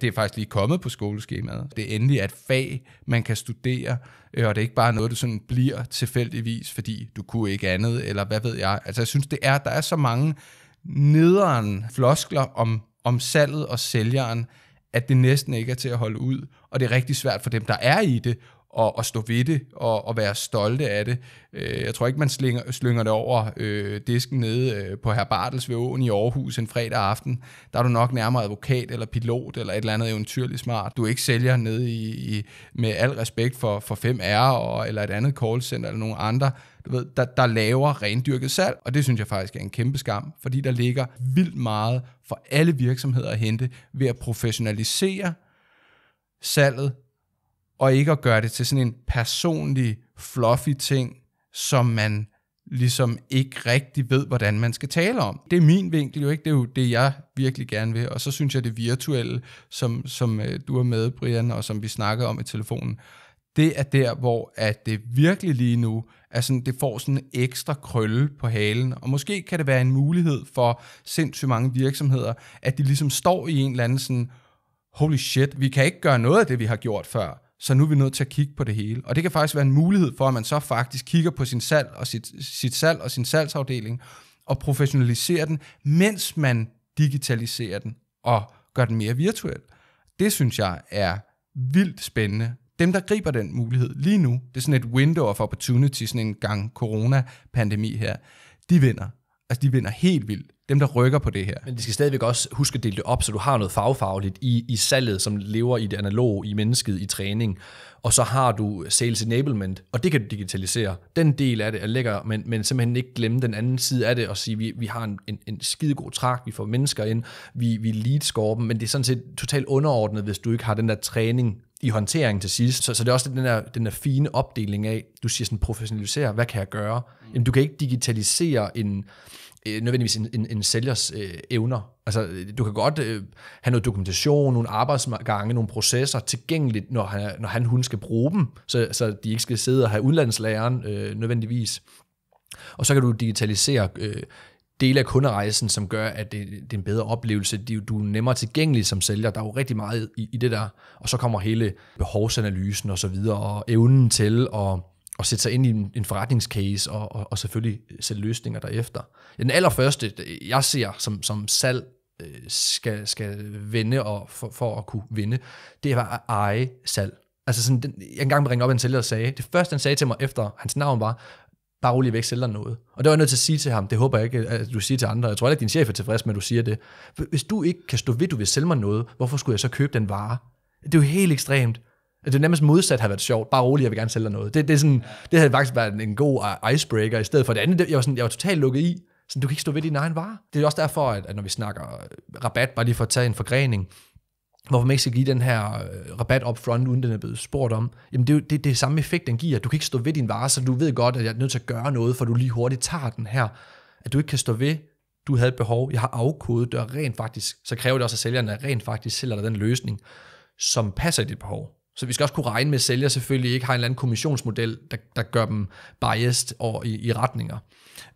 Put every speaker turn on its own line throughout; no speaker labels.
Det er faktisk lige kommet på skoleskemaet. Det er endelig et fag, man kan studere, øh, og det er ikke bare noget, du sådan bliver tilfældigvis, fordi du kunne ikke andet, eller hvad ved jeg. Altså jeg synes, det er, der er så mange nederen floskler om, om salget og sælgeren, at det næsten ikke er til at holde ud, og det er rigtig svært for dem, der er i det, og, og stå ved det og, og være stolte af det. Øh, jeg tror ikke, man slinger, slynger det over øh, disken nede øh, på Herr Bartels ved åen i Aarhus en fredag aften. Der er du nok nærmere advokat eller pilot eller et eller andet eventyrligt smart. Du er ikke sælger nede i, i med al respekt for, for 5R og, eller et andet callcenter eller nogen andre du ved, der, der laver rendyrket salg, og det synes jeg faktisk er en kæmpe skam, fordi der ligger vildt meget for alle virksomheder at hente ved at professionalisere salget og ikke at gøre det til sådan en personlig, fluffy ting, som man ligesom ikke rigtig ved, hvordan man skal tale om. Det er min vinkel jo ikke, det er jo det, jeg virkelig gerne vil, og så synes jeg det virtuelle, som, som øh, du er med, Brian, og som vi snakkede om i telefonen, det er der, hvor at det virkelig lige nu, er sådan, det får sådan en ekstra krølle på halen. Og måske kan det være en mulighed for sindssygt mange virksomheder, at de ligesom står i en eller anden sådan, holy shit, vi kan ikke gøre noget af det, vi har gjort før så nu er vi nødt til at kigge på det hele. Og det kan faktisk være en mulighed for, at man så faktisk kigger på sin salg og sit, sit salg og sin salgsafdeling, og professionaliserer den, mens man digitaliserer den og gør den mere virtuel. Det synes jeg er vildt spændende. Dem, der griber den mulighed lige nu, det er sådan et window of opportunity, sådan en gang corona-pandemi her, de vinder. Altså, de vinder helt vildt dem, der rykker på det her. Men de skal stadigvæk også huske at dele det op, så du har noget fagfagligt i, i
salget, som lever i det analoge, i mennesket, i træning. Og så har du sales enablement, og det kan du digitalisere. Den del af det er lækker, men, men simpelthen ikke glemme den anden side af det og sige, vi, vi har en, en, en skidegod trakt, vi får mennesker ind, vi, vi leadscore dem, men det er sådan set totalt underordnet, hvis du ikke har den der træning i håndtering til sidst. Så, så det er også den der, den der fine opdeling af, du siger sådan professionalisere, hvad kan jeg gøre? Jamen du kan ikke digitalisere en, øh, nødvendigvis en, en, en sælgers øh, evner. Altså, du kan godt øh, have noget dokumentation, nogle arbejdsgange, nogle processer tilgængeligt, når han, når han hun skal bruge dem, så, så de ikke skal sidde og have udlandslæreren øh, nødvendigvis. Og så kan du digitalisere øh, dele af kunderejsen, som gør, at det, det er en bedre oplevelse. Du er nemmere tilgængelig som sælger. Der er jo rigtig meget i, i det der. Og så kommer hele behovsanalysen og så videre, og evnen til at og sætte sig ind i en, en forretningscase og, og, og selvfølgelig sætte løsninger derefter. Den allerførste, jeg ser som, som salg øh, skal, skal vende og for, for at kunne vinde, det var at eje salg. Altså sådan, den, jeg engang ringede op en sælger og sagde, det første han sagde til mig efter hans navn var, bare rolig væk, sælger noget. Og det var jeg nødt til at sige til ham, det håber jeg ikke, at du siger til andre. Jeg tror ikke, din chef er tilfreds med, at du siger det. Hvis du ikke kan stå ved, at du vil sælge mig noget, hvorfor skulle jeg så købe den vare? Det er jo helt ekstremt. Det er nærmest modsat har været sjovt. Bare rolig, jeg vil gerne sælge dig noget. Det, det, er sådan, det havde faktisk været en god icebreaker, i stedet for det andet. Jeg var, sådan, jeg var totalt lukket i. Så du kan ikke stå ved din egen vare. Det er også derfor, at, at når vi snakker øh, rabat, bare lige for at tage en forgrening, hvorfor man ikke skal give den her øh, rabat up front, uden den er blevet spurgt om, jamen det er jo det, det er samme effekt, den giver. Du kan ikke stå ved din vare, så du ved godt, at jeg er nødt til at gøre noget, for du lige hurtigt tager den her. At du ikke kan stå ved, du havde et behov, jeg har afkodet det, og rent faktisk, så kræver det også, at sælgerne rent faktisk sælger dig den løsning, som passer i dit behov. Så vi skal også kunne regne med, at sælger selvfølgelig ikke har en eller anden kommissionsmodel, der, der gør dem biased og i, i retninger.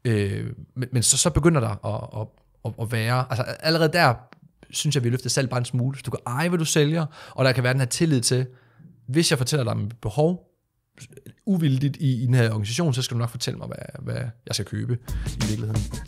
Øh, men, men så, så begynder der at, at, at, at være... Altså allerede der synes jeg, vi løfter salg bare en smule. du kan eje, hvad du sælger, og der kan være den her tillid til, hvis jeg fortæller dig om behov, uvildigt i, i den her organisation, så skal du nok fortælle mig, hvad, hvad jeg skal købe i virkeligheden.